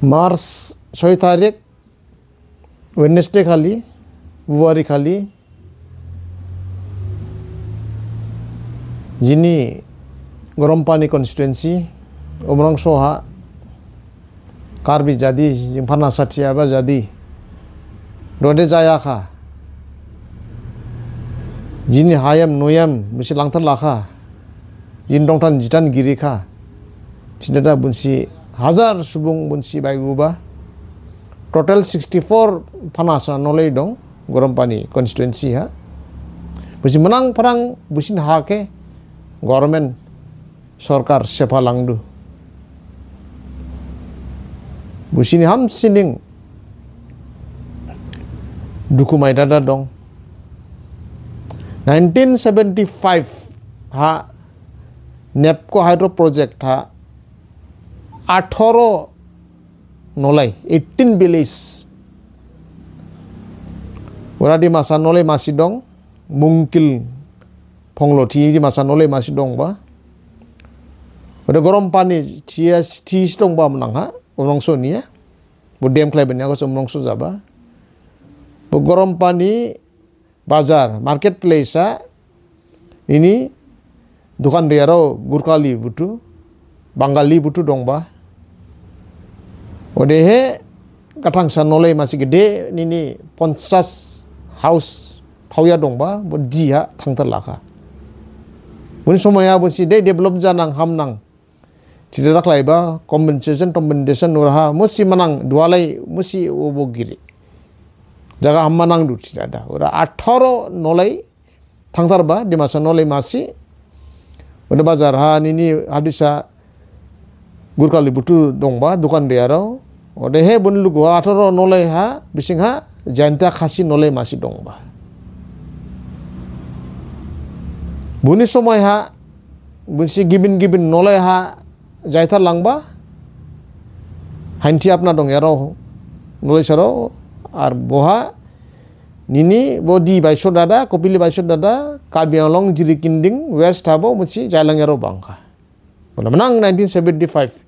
Mars soi tarek, Wednesday kali, buwari kali, jini ngorompani konstituensi, omron soha, karbi jadi, jimpana satiaba jadi, dode jaya ka, jini hayam noyem, misi langtan laka, jindong ton jidan giri ka, jindong ton jidan giri ka, jindong ton Hajar subung bunsi bai guba total 64 panasa nolai dong gorom pani constituency ha busi menang perang busin hake gormen sorkar sepa langdu busin ham sining duku mai dada dong 1975 ha nepco hydro project ha Atoro nolai itin bilis ora di masa nolai masih dong mungkin ponglo ti di masa nolai masih dong ba ora gorom pani ti ti dong ba menang ha orang sunia ya. bu dem klai benya kosong orang sun zaba bu gorom pani bazar marketplace ha ini dukan riaro gurkali butuh bangali butuh dong ba. Odehe katang nolai masih gede nini ponsas house ba dongba dia tangterlaka. Mun somaya bun si de develop janang hamnang. Tidak ba compensation compensation nuraha mesti menang dua lay mesti ubo giri Jaga menang dulu tidak ada. Ora atoro nolai terba di masa nolai masih. Udah bazar ha nini hadisah gurkali butu dongba dukan diarau ode he bun lugu atoro nole ha bising ha jantia kasih nole masih dongba buni somai ha bunsi gibin gibin nole ha jaita langba hanti apna dong yarau nole saro ar boha nini bodi baisho dada kopili baisho dada kabialong jiri kinding west habo musi jalang yaro bangka Menang 1975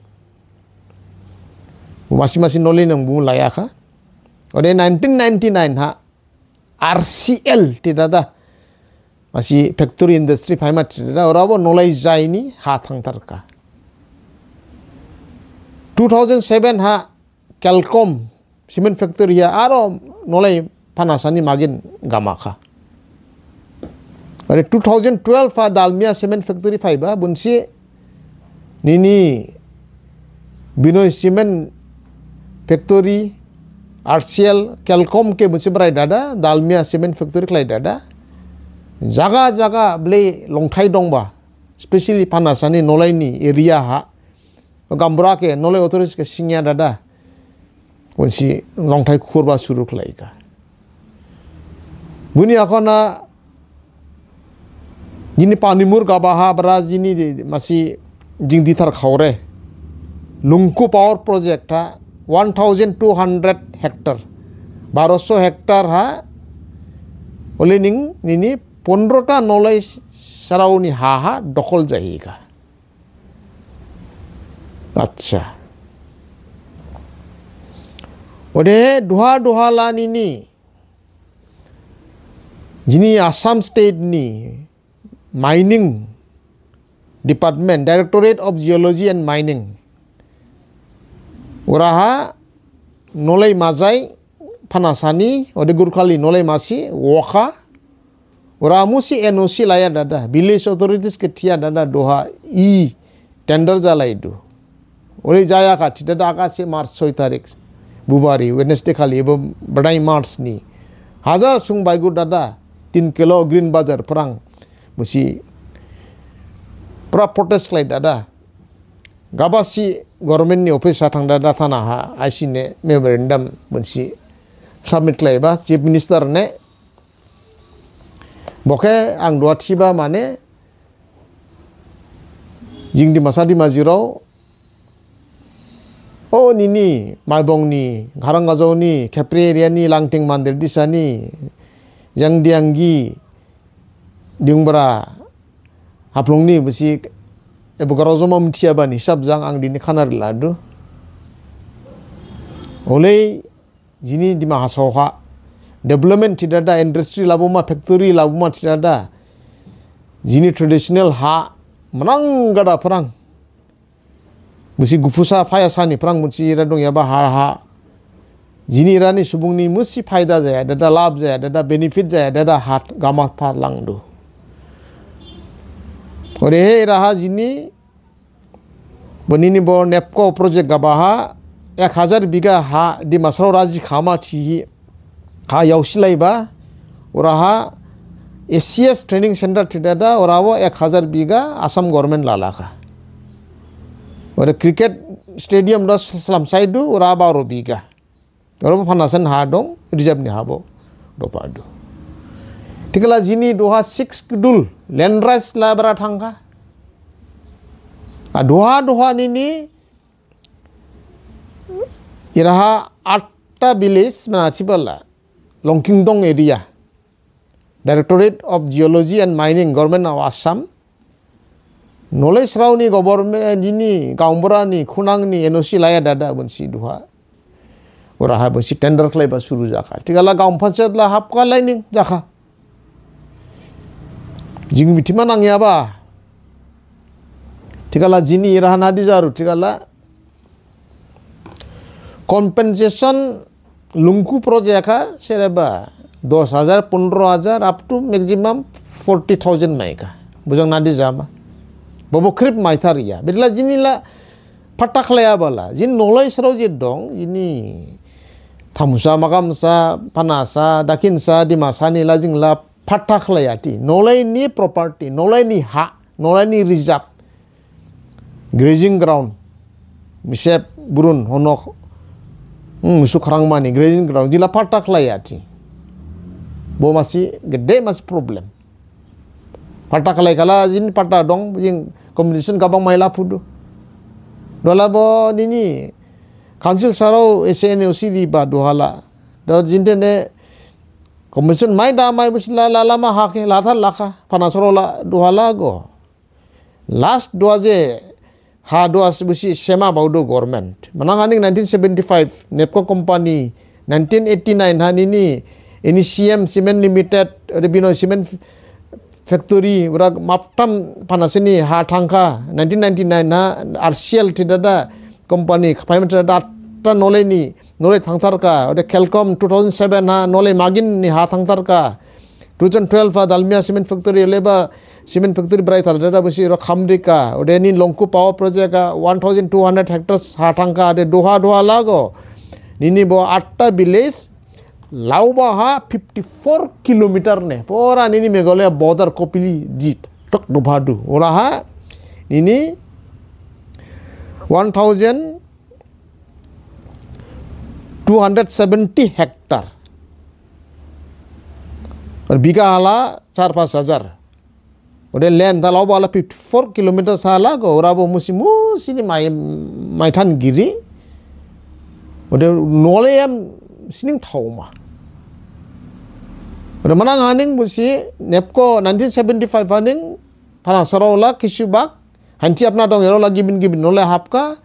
Masih-masih noli nang bung layak ha. Ode 1999 ha. RCL tidak ada Masih factory industry tidak ada orang Orabo nolai ni ha thang terka 2007 ha Calcom semen factory ya aro nolai panasani magin gamaka, Ode 2012 ha Dalmia semen factory fiber bunsi nini Bino cement factory, RCL, Kelkom ke musim berai dada, Dalmia cement factory kelai dada. Jaga jaga beli longthai dong ba, especially panasani nolai ni area ha, gambra ke nolai otoris ke singya dada, wensi longthai kurba suruh kelai ka. Buni akona jini panimur gabaha beras jini masih jing ditar khawre, lungku power project ha, 1200 hektar 1200 hektar ha oli ning nini 15 ta nolai sarauni ha ha dokol jahi ka acha ore duha duha la nini jini assam state nii mining department directorate of geology and mining Uraha nolai mazai panasani ode kali nolai masi woka uraha musi enusi layar dada bilis otoritis ketia dada doha i tender jala itu oleh jaya ka tida daga se mars soitarik. bubari wednesday kali ebo badai mars ni hazar sung baigu dada tin kilo green bazar perang musi pra protes lai dada gabasi government ni office atang da data na ha asine memorandum munsi submit lai ba chief minister ne boke ang dua tiba mane jing di masa di oh nini malbong ni garang gazo ni kepri area ni langting mandel di sani yang dianggi diung haplong ni besi Ebu ya, rozo ma mutia bani sab zang ang dini kanar lalu. Olei jini di ma hasoha. Development tidada industry labu ma factory labu ma ada. Jini traditional ha menang gada perang. Musi gupusa faya sani perang musi iradung ya bahar ha. Jini irani subung ni musi paida zaya dada lab zaya dada benefit zaya dada hat gamat pa lang ओरे रहा जिनी बनीनि बर नेपको प्रोजेक्ट गाबाहा एक हज़ार बिगा हा डिमासाव राजि खामा थी हा यावसिलायबा ओराहा A C S training center और ओरावो एक हज़ार बिगा आसाम गवर्नमेंट लालाखा और क्रिकेट स्टेडियम दा स्लामसाइदु ओरा बारो बिगा ओराबो फानासन हा दो रिजार्भनि हाबो दफादु थिखला जिनि दहा six schedule Lenres lah berathangka nah, aduha dua nini ini iraha atta bilis menachibala Longkingdong area. Directorate of Geology and Mining Government of Assam knowledge rauni government ni kunang khunangni enosi laya dada bunsi duha ora ha bunsi tender klai ba suru jaka tigala kaum panchat la hapka lining jaka mi tima nang yaba la jini irahana di jaru la compensation lungku projeka project ha pun 10000 15000 up to maximum 40000 maika bujang nadi jama bobo krip maitharia la jinila fatak yaba bala jin nolai sero jid dong ini tamusa sa panasa dakinsa dimasani lajing lap Patah Patakhlayati, properti, property, ni hak, nolai ni reserve, grazing ground, misep burun honok, hmm, sukarang mani grazing ground, jila Patakhlayati. Bo masih gede masih problem. Patah kala jin patah dong, jin kombinasi kabang maila pudu. Dola bo nini, council sarau SNOC di ba dohala. jin jintene Komisyon may la bisla lalama mahake, lathar laka panasoro la dua lago. Last dua je ha duha bisi sema baudo government. menangani 1975 Netco Company 1989 hanini ini ini CM Cement Limited Bino Cement Factory urak maptam panasini ha tangka 1999 na RCL tidada company payment data noleni nole thangtarka ode Kelcom 2007 ha nole magin ni ha thangtarka 2012 ha Dalmia cement factory leba cement factory brai thal data busi ro khamri ka ode ni longku power project ka 1200 hectares ha thangka ade doha doha lago nini bo atta village लाउबा हा 54 kilometre ने पूरा निनी Meghalaya border Kopili जीत टक नुभाडू और हा निनी 1000 270 hektar. Or biga ala 4500. Ode land ta lawa ala 54 kilometer sala go orang bo musim musim ni mai mai tan giri. Ode nole am sining thoma. Ode mana ganing musim. nepko 1975 ganing pana sarola kisubak. Hanti apna dong yero lagi bin gibin nole hapka.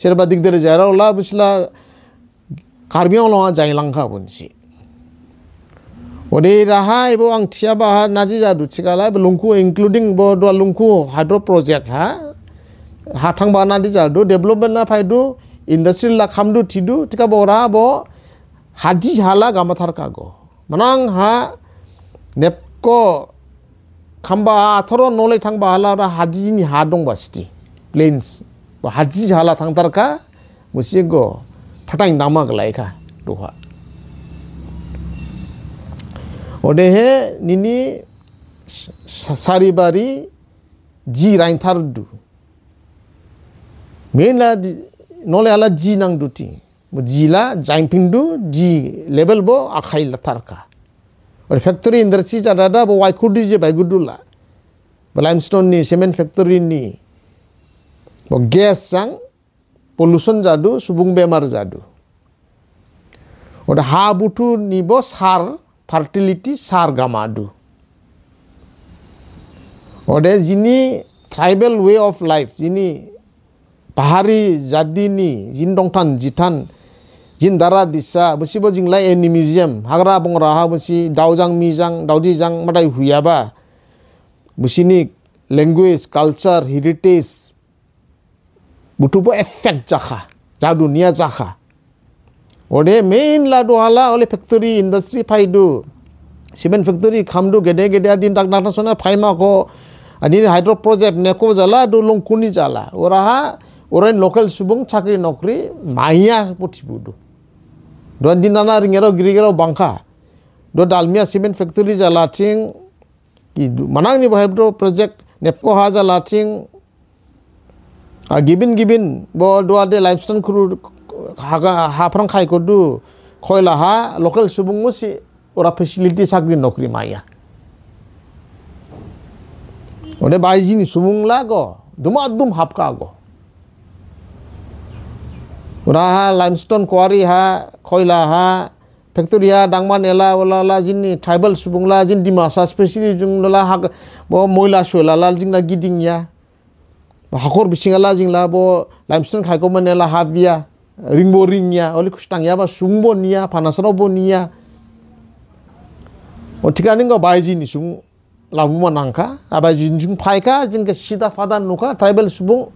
Sir badik dere jara ola busla कार्बिआंलङा जाइलांखा बुनसि Odi rahai bo ang tia ba naji jadu duchi bo lungku including bo dua lungku hydro project ha hatang thang ba naji jadu development na phai do industry la kham do thi tika bo ra bo haji hala ga mathar go manang ha nepko khamba athoro nole thang ba hala ra haji ni ha dong ba plains bo haji hala tang tar musi go patang nama gelai ka duha. Odehe nini sari bari ji rain du, Mena di nole ala ji nang duti. Mujila jain pindu ji level bo akhai latar ka. Ore factory indra chi jarada bo wai kudi je bai gudula. Bo limestone ni semen factory ni. Bo gas pollution jadu subung bemar jadu oda habutu nibo sar fertility sar gamadu oda jini tribal way of life jini pahari jadini jin tan jitan jindara disa busi bo jingla enemyism hagra bongra ha busi daujang mijang daudi jang madai huyaba busini language culture heritage butuh efek jaha, jauh dunia jaha. Ode main lah dohala oleh factory industri paidu. Cement factory kamdu gede gede adin tak nak nasona paima ko adin hydro project neko jala do lungkuni jala. Oraha orang lokal subung cakri nokri maya putih budu. Dua dinana ringero girigero bangka. Dua dalmia cement factory jala cing. Manang ni hydro project nepko haja lating a ah, gibin gibin bo doade limestone kuru haga hafrang kai kodu du khoila ha lokal subung musi, ora facility sakbin nokri maya ore bai jini subung la go duma dum hapka go ora ha limestone quarry ha khoila ha factory ha dangman nela wala la jini tribal subung la jin dimasa specially jung la ha bo moila shola la jing la giding ya hakor bishinga la jingla bo limestone khai ko manela havia ringbo ringya oli kustang ya ba sungbo niya panasro bo niya o tikani go baiji ni sung labu manangka abaji jing phai ka jing ke sida fada nuka tribal subung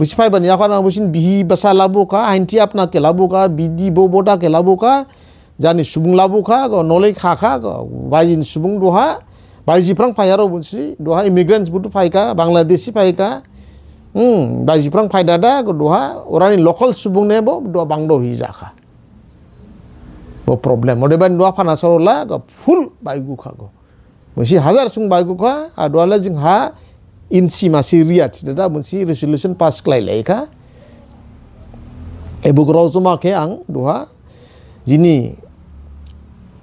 बुझिफायबानो याखाना बुसिन बिहि बासा लाबोखा आइनथि आपनाके लाबोखा बिदि बबदाके लाबोखा जानि सुबुं लाबोखा नलै खाखा बायजिनि सुबुं दहा बायजिफ्रां फायारो बुसि दहा इमिग्रेन्ट्सबोथ' फायखा बांलादेशी फायखा बायजिफ्रां फायदादा दहा ओरानि लकल सुबुंनेबो दहा बांदो हि जाखा बो प्रब्लेम अदेबानि दहा फाना सरला फुल बायगुखागो बुसि हाजार सुं बायगुखा आरो दहालाय जोंहा insi masih riat sedada munsi resolution pas klai leka ebu bugro zuma ke ang duha jini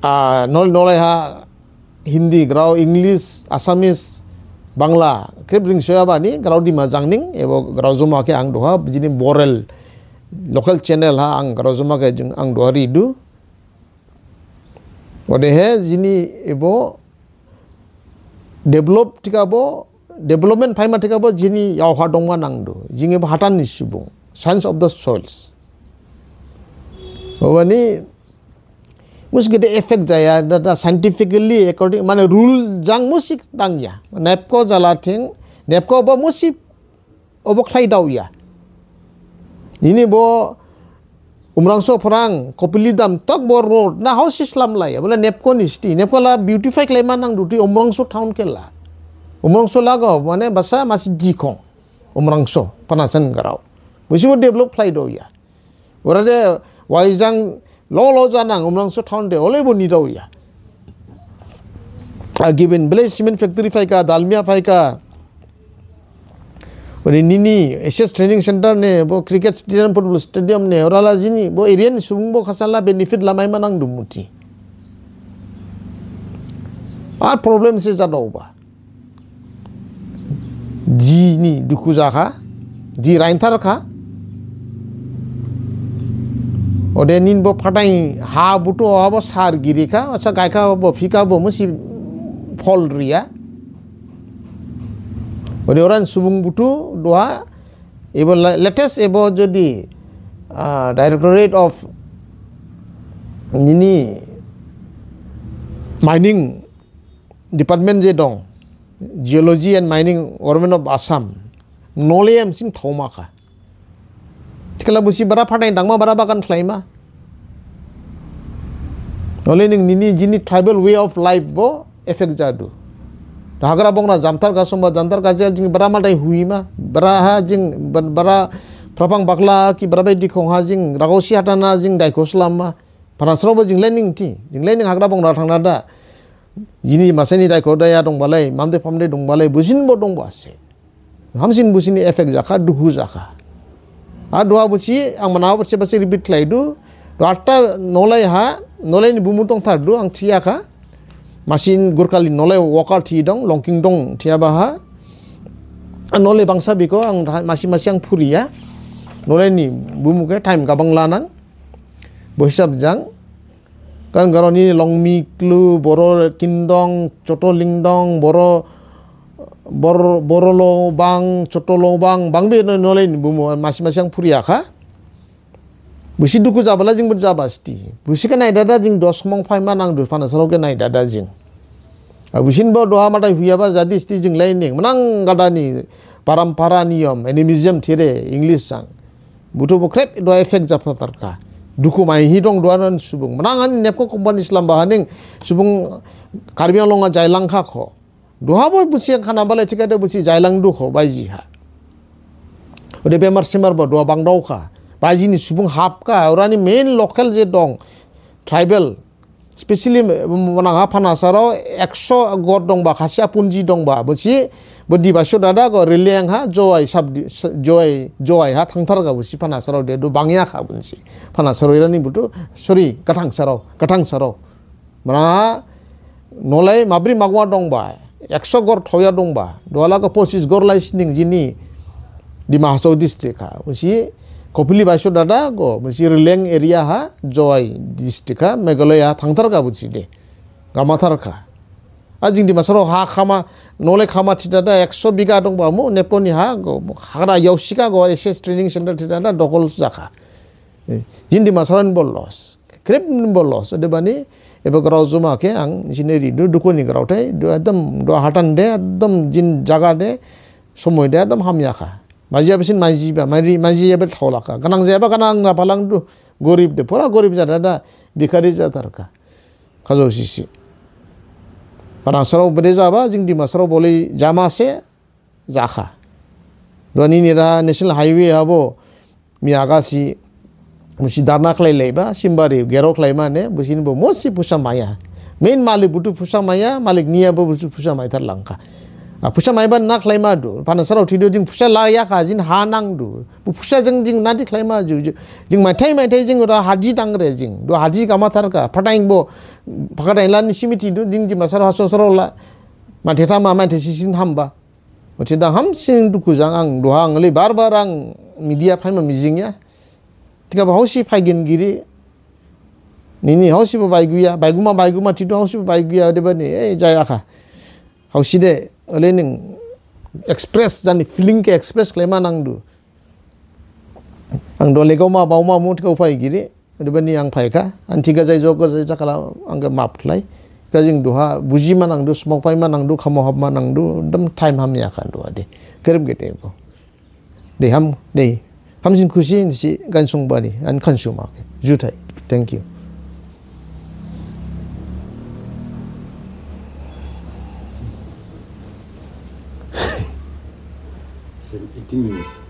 a nol nol ha hindi grau english asamis bangla ba ni grau di mazang Ning ebo grau zuma ke ang duha jini borel local channel ha ang grau zuma ke jing ang duha ridu Wadehe jini ebo develop bo development phaima thika e bo jini yaw ha dongma nangdo jinge hatan nisibung science of the soils wani mus gede effect jaya data scientifically according Mana rule jang musik dang ya nepko jalating nepko bo obok obokhlai daw ya ini bo so prang kopili dam tak bo road na house islam lai ya. bola nepko nisti nepko la beautify climate nang duti so town ke la umrong so lago mane basa masih Jiko, umrong so panasan garau wisi wode blok play do ya wadade waizang lolo zanang umrong so tonde ole bo nido ya a given blaze cement factory faika dalmia faika wani nini ss training center ne bo cricket stadium football stadium ne orala zini bo irian sung bo kasala benefit lamai manang dumuti a problem se zadau di ni du kuja ka di rain tar ka ode nin bo patai ha butu obo sar giri ka acha gai ka bo fika bo musi phol riya ode oran subung butu doa, ebo latest ebo jodi ah, directorate of nini mining department je dong geology and mining government of Assam nole sin thoma ka tikala busi bara phatai dangma bara bakan khlaima nole ning nini jini tribal way of life bo effect jadu hagra bongra jamtar ka somba jantar ka jing bara matai huima bara ha jing bara prapang bakla ki bara bai dikhong ha jing ragosi hatana jing dai koslama panasrobo jing lening ti jing lening hagra nih thangna nada. Jini maseni dai koda ya dong balai, mande pamde dong balai, busin bo dong buase. Hamsin busini efek zaka, duhu zaka. A dua busi, ang manawa busi pasti ribit lagi du, dua ta nolai ha, nolai ni bumutong tar du, ang tia ka, masin gurkali nolai wakal ti dong, longking dong tia baha. A nolai bangsa biko, ang masih masi ang puri ya, nolai ni bumuke time kabang lanang, bohisab jang, কাৰণ গাৰণী লংমি ক্লু বড়ো কিংদং চটলিংদং বড়ো বড়ো বড়ো লওঁ বাং চট লওঁ বাং বাং বে নহ'লে নিবো মাছে মাছে আং ফুৰি আখা বেছি দুখো যাবলৈ যিং বুলি যাবা চিটি বেছিকে নাই দাদা যিং দহ সমং ফাইমান আং দুফান আচাৰকে নাই দাদা যিং আৰু বেছিন বৰ দহা মাথাই শুয়াবা জাতি চিটি যিংলাই নিং মানাং গাদানি পাৰাম্পাৰা নিয়ম এনিমিজিয়াম থিৰে ইংলিছ চাং বুটো বখ্ৰেপ দহ এফেক্ট যাব তাৰকা dukumai hidong duanan subung menangan nepko kumpan islam bahaning subung karbiang longa jailang kako duha boi busi yang kana bale tika de busi jailang duko bai jiha ode bemar semar bo dua bang dauka bai jini subung hapka urani main lokal je dong tribal especially mana mm, nga panasaro ekso gor dong ba khasia punji dong ba bosi budi ba sho dada go rileng ha joy sab joy joy ha thangthar ga bosi panasaro de do bangya kha bunsi panasaro irani butu sori kathang saro kathang saro mana nolai mabri magwa dong ba ekso gor thoya dong ba dola ga posis gor lai sining jini di mahaso district ha bosi kopili basho dada go mesiri leng area ha joai distika megaloya tangtar ka buci de gamatar ka ajing di masaro ha kama nole kama tida da ekso biga dong bamu nepo ni ha go hara yoshika go ari shes training center tida da dokol zaka eh, jin di masaro ni bolos krep ni bolos ode bani ebe grau zuma ke ang sini ri du duko ni grau te du adam du hatan de adam jin jaga de somoi de adam hamia ka Majia besin majiba, mari majia bel tholaka. Kanang jeba kanang na palang tu gorib de pola gorib jada da bikari jatarka. Kazo sisi. Kanang sarau bede jaba jing di masarau boleh jama se zakha. Dua ini ni national highway abo Miaga si, musi darna klay leba simbari gerok klai mane busin bo mosi pusam maya. Main malik butuh pusam maya malik niya bo butuh pusamaya maya terlangka. Ah, pusha maiba na khlaima du pana saro thido jing pusha la ya kha jin hanang nang du pusha jing jing na di khlaima ju jing ma thai mai thai jing ra haji tang re jing do haji ka ma thar ka phataing bo phakarai la ni simiti du jing ji ma saro haso saro la ma theta ma ma thi hamba ma thi da ham sin du ku jang ang do ang le bar bar ang media phai ma mijing ya tika ba hoshi phai gin giri Nini hoshi ba bai ya bai ma bai ma thi do ba bai ya de ni e eh, jaya kha hosi de Olening express jani feeling ke express klema nang du. Ang dole goma bauma mut ka upai giri, ɗiɓa ni ang pai ka, an tiga zai zoko zai map klai, ka jing duha buji ma nang du, ma nang kamo hab ma nang time ham ya kan duha de, kerem de go. De ham, de ham jing kusi si gan sung bari, an kan shuma, thank you. 丁女士。